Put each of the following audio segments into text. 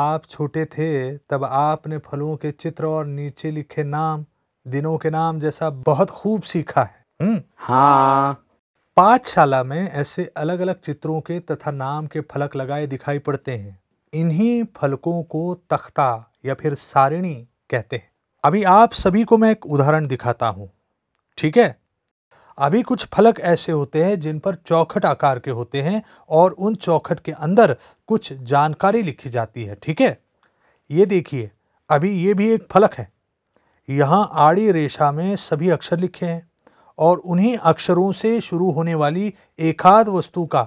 आप छोटे थे तब आपने फलों के चित्र और नीचे लिखे नाम दिनों के नाम जैसा बहुत खूब सीखा है हम्म। हाँ पाठशाला में ऐसे अलग अलग चित्रों के तथा नाम के फलक लगाए दिखाई पड़ते हैं इन्हीं फलकों को तख्ता या फिर सारिणी कहते हैं अभी आप सभी को मैं एक उदाहरण दिखाता हूं ठीक है अभी कुछ फलक ऐसे होते हैं जिन पर चौखट आकार के होते हैं और उन चौखट के अंदर कुछ जानकारी लिखी जाती है ठीक है ये देखिए अभी ये भी एक फलक है यहाँ आड़ी रेशा में सभी अक्षर लिखे हैं और उन्हीं अक्षरों से शुरू होने वाली एकाध वस्तु का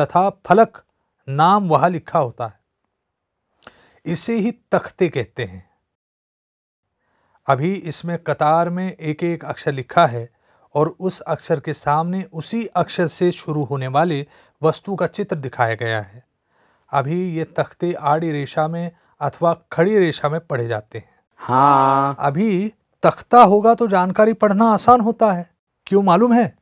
तथा फलक नाम वहाँ लिखा होता है इसे ही तख्ते कहते हैं अभी इसमें कतार में एक एक अक्षर लिखा है और उस अक्षर के सामने उसी अक्षर से शुरू होने वाले वस्तु का चित्र दिखाया गया है अभी ये तख्ते आड़ी रेशा में अथवा खड़ी रेशा में पढ़े जाते हैं हाँ अभी तख्ता होगा तो जानकारी पढ़ना आसान होता है क्यों मालूम है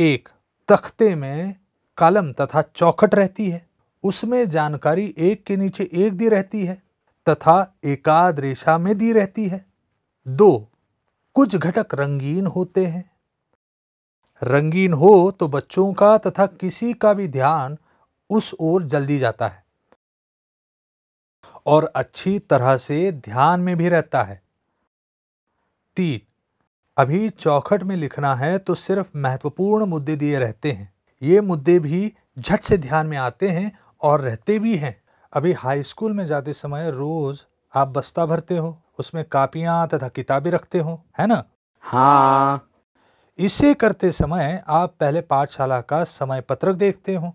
एक तख्ते में कलम तथा चौखट रहती है उसमें जानकारी एक के नीचे एक दी रहती है तथा एकाद रेशा में दी रहती है दो कुछ घटक रंगीन होते हैं रंगीन हो तो बच्चों का तथा किसी का भी ध्यान उस ओर जल्दी जाता है और अच्छी तरह से ध्यान में भी रहता है तीन अभी चौखट में लिखना है तो सिर्फ महत्वपूर्ण मुद्दे दिए रहते हैं ये मुद्दे भी झट से ध्यान में आते हैं और रहते भी हैं अभी हाई स्कूल में जाते समय रोज आप बस्ता भरते हो उसमें कापियां तथा किताबें रखते हो है ना हाँ इसे करते समय आप पहले पाठशाला का समय पत्रक देखते हो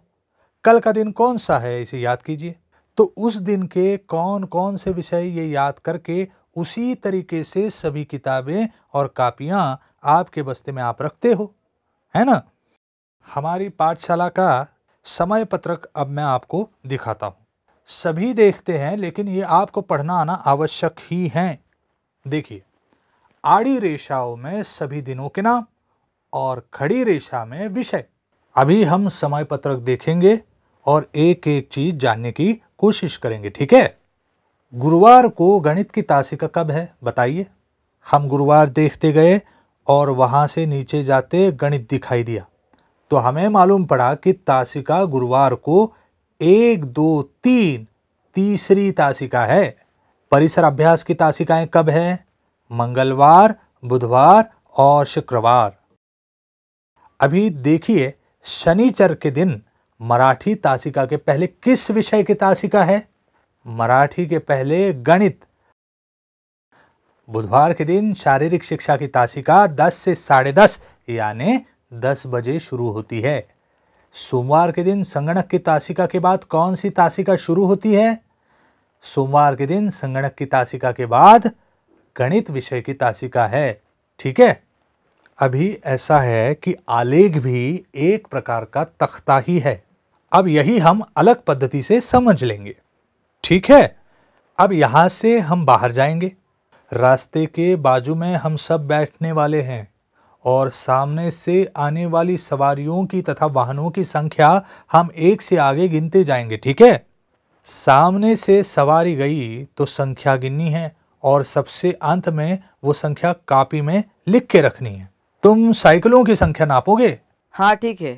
कल का दिन कौन सा है इसे याद कीजिए तो उस दिन के कौन कौन से विषय ये याद करके उसी तरीके से सभी किताबें और कापियां आपके बस्ते में आप रखते हो है ना हमारी पाठशाला का समय पत्रक अब मैं आपको दिखाता हूँ सभी देखते हैं लेकिन ये आपको पढ़ना आना आवश्यक ही है देखिए आड़ी रेशाओं में सभी दिनों के नाम और खड़ी रेशा में विषय अभी हम समय पत्रक देखेंगे और एक एक चीज जानने की कोशिश करेंगे ठीक है गुरुवार को गणित की तासिका कब है बताइए हम गुरुवार देखते गए और वहां से नीचे जाते गणित दिखाई दिया तो हमें मालूम पड़ा कि तासिका गुरुवार को एक दो तीन तीसरी तासिका है परिसर अभ्यास की तासिकाएं कब है मंगलवार बुधवार और शुक्रवार अभी देखिए शनिचर के दिन मराठी तासिका के पहले किस विषय की तासिका है मराठी के पहले गणित बुधवार के दिन शारीरिक शिक्षा की तासिका 10 से साढ़े दस यानी दस बजे शुरू होती है सोमवार के दिन संगणक की तासिका के बाद कौन सी तासिका शुरू होती है सोमवार के दिन संगणक की तासिका के बाद गणित विषय की तासिका है ठीक है अभी ऐसा है कि आलेख भी एक प्रकार का तख्ता ही है अब यही हम अलग पद्धति से समझ लेंगे ठीक है अब यहां से हम बाहर जाएंगे रास्ते के बाजू में हम सब बैठने वाले हैं और सामने से आने वाली सवारियों की तथा वाहनों की संख्या हम एक से आगे गिनते जाएंगे ठीक है सामने से सवारी गई तो संख्या गिननी है और सबसे अंत में वो संख्या कापी में लिख के रखनी है तुम साइकिलों की संख्या नापोगे हाँ ठीक है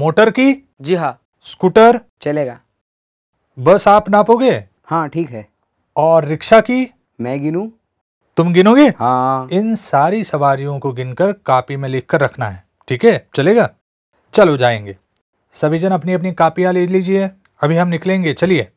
मोटर की जी हाँ स्कूटर चलेगा बस आप नापोगे हाँ ठीक है और रिक्शा की मैं गिनूं तुम गिनोगे हाँ इन सारी सवारियों को गिनकर कापी में लिखकर रखना है ठीक है चलेगा चलो जाएंगे सभी जन अपनी अपनी कापियां ले लीजिए अभी हम निकलेंगे चलिए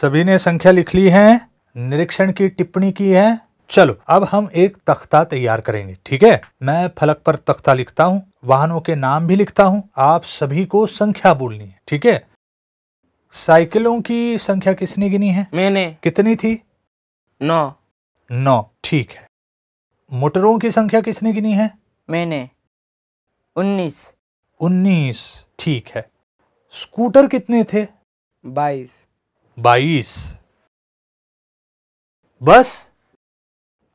सभी ने संख्या लिख ली है निरीक्षण की टिप्पणी की है चलो अब हम एक तख्ता तैयार करेंगे ठीक है मैं फलक पर तख्ता लिखता हूं वाहनों के नाम भी लिखता हूं आप सभी को संख्या बोलनी है ठीक है साइकिलों की संख्या किसने गिनी है मैंने कितनी थी नौ नौ ठीक है मोटरों की संख्या किसने गिनी है मैंने उन्नीस उन्नीस ठीक है स्कूटर कितने थे बाईस बाईस बस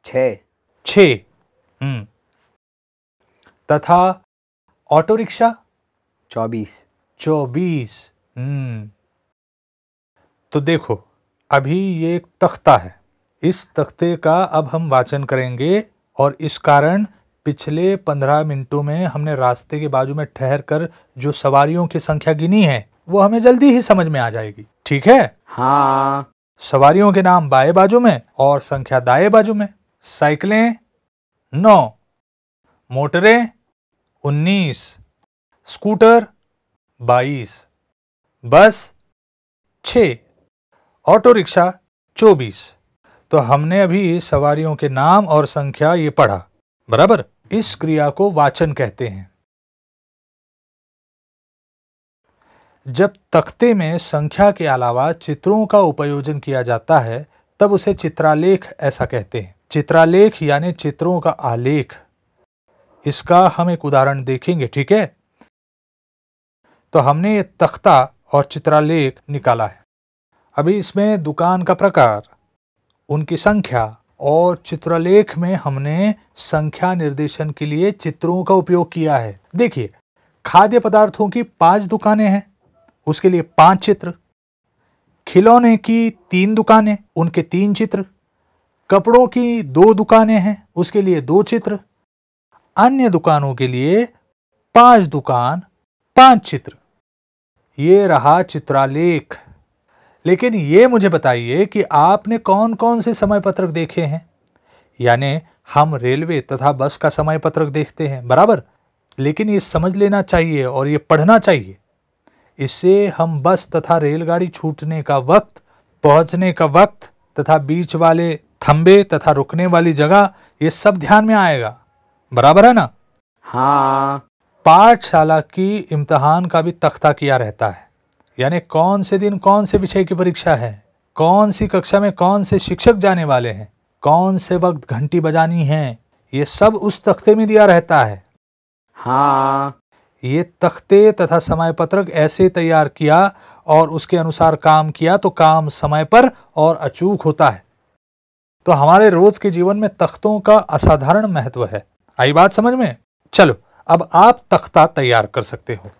छ हम्म। तथा ऑटो रिक्शा चौबीस चौबीस हम्म। तो देखो अभी ये एक तख्ता है इस तख्ते का अब हम वाचन करेंगे और इस कारण पिछले पंद्रह मिनटों में हमने रास्ते के बाजू में ठहर कर जो सवारियों की संख्या गिनी है वो हमें जल्दी ही समझ में आ जाएगी ठीक है हाँ सवारियों के नाम बाएं बाजू में और संख्या दाएं बाजू में साइकिलें नौ मोटरें उन्नीस स्कूटर बाईस बस छ ऑटो रिक्शा चौबीस तो हमने अभी सवारियों के नाम और संख्या ये पढ़ा बराबर इस क्रिया को वाचन कहते हैं जब तख्ते में संख्या के अलावा चित्रों का उपयोजन किया जाता है तब उसे चित्रालेख ऐसा कहते हैं चित्रालेख यानी चित्रों का आलेख इसका हम एक उदाहरण देखेंगे ठीक है तो हमने ये तख्ता और चित्रालेख निकाला है अभी इसमें दुकान का प्रकार उनकी संख्या और चित्रलेख में हमने संख्या निर्देशन के लिए चित्रों का उपयोग किया है देखिए खाद्य पदार्थों की पांच दुकानें हैं उसके लिए पांच चित्र खिलौने की तीन दुकानें उनके तीन चित्र कपड़ों की दो दुकानें हैं उसके लिए दो चित्र अन्य दुकानों के लिए पांच दुकान पांच चित्र ये रहा चित्रालेख लेकिन ये मुझे बताइए कि आपने कौन कौन से समय पत्रक देखे हैं यानी हम रेलवे तथा बस का समय पत्रक देखते हैं बराबर लेकिन ये समझ लेना चाहिए और ये पढ़ना चाहिए इससे हम बस तथा रेलगाड़ी छूटने का वक्त पहुंचने का वक्त तथा बीच वाले थंबे तथा रुकने वाली जगह ये सब ध्यान में आएगा बराबर है ना हाँ पाठशाला की इम्तहान का भी तख्ता किया रहता है यानी कौन से दिन कौन से विषय की परीक्षा है कौन सी कक्षा में कौन से शिक्षक जाने वाले हैं कौन से वक्त घंटी बजानी है ये सब उस तख्ते में दिया रहता है हाँ ये तख्ते तथा समय पत्रक ऐसे तैयार किया और उसके अनुसार काम किया तो काम समय पर और अचूक होता है तो हमारे रोज के जीवन में तख्तों का असाधारण महत्व है आई बात समझ में चलो अब आप तख्ता तैयार कर सकते हो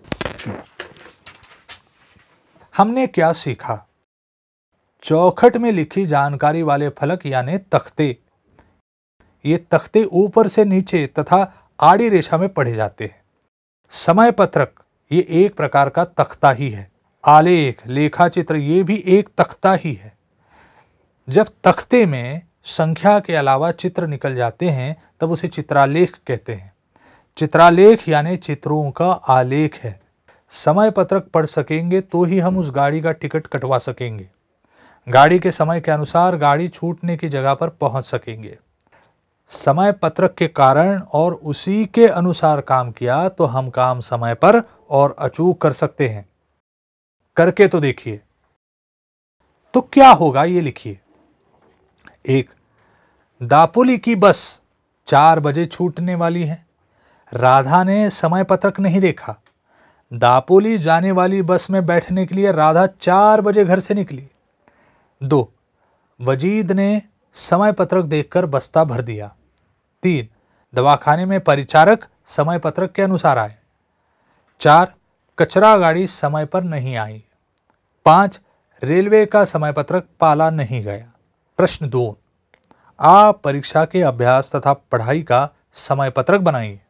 हमने क्या सीखा चौखट में लिखी जानकारी वाले फलक यानी तख्ते ये तख्ते ऊपर से नीचे तथा आड़ी रेशा में पढ़े जाते हैं समय पत्रक ये एक प्रकार का तख्ता ही है आलेख लेखा चित्र ये भी एक तख्ता ही है जब तख्ते में संख्या के अलावा चित्र निकल जाते हैं तब उसे चित्रालेख कहते हैं चित्रालेख यानी चित्रों का आलेख है समय पत्रक पढ़ सकेंगे तो ही हम उस गाड़ी का टिकट कटवा सकेंगे गाड़ी के समय के अनुसार गाड़ी छूटने की जगह पर पहुंच सकेंगे समय पत्रक के कारण और उसी के अनुसार काम किया तो हम काम समय पर और अचूक कर सकते हैं करके तो देखिए तो क्या होगा ये लिखिए एक दापोली की बस चार बजे छूटने वाली है राधा ने समय पत्रक नहीं देखा दापोली जाने वाली बस में बैठने के लिए राधा चार बजे घर से निकली दो वजीद ने समय पत्रक देखकर बस्ता भर दिया तीन दवाखाने में परिचारक समय पत्रक के अनुसार आए चार कचरा गाड़ी समय पर नहीं आई पाँच रेलवे का समय पत्रक पाला नहीं गया प्रश्न दो आप परीक्षा के अभ्यास तथा पढ़ाई का समय पत्रक बनाइए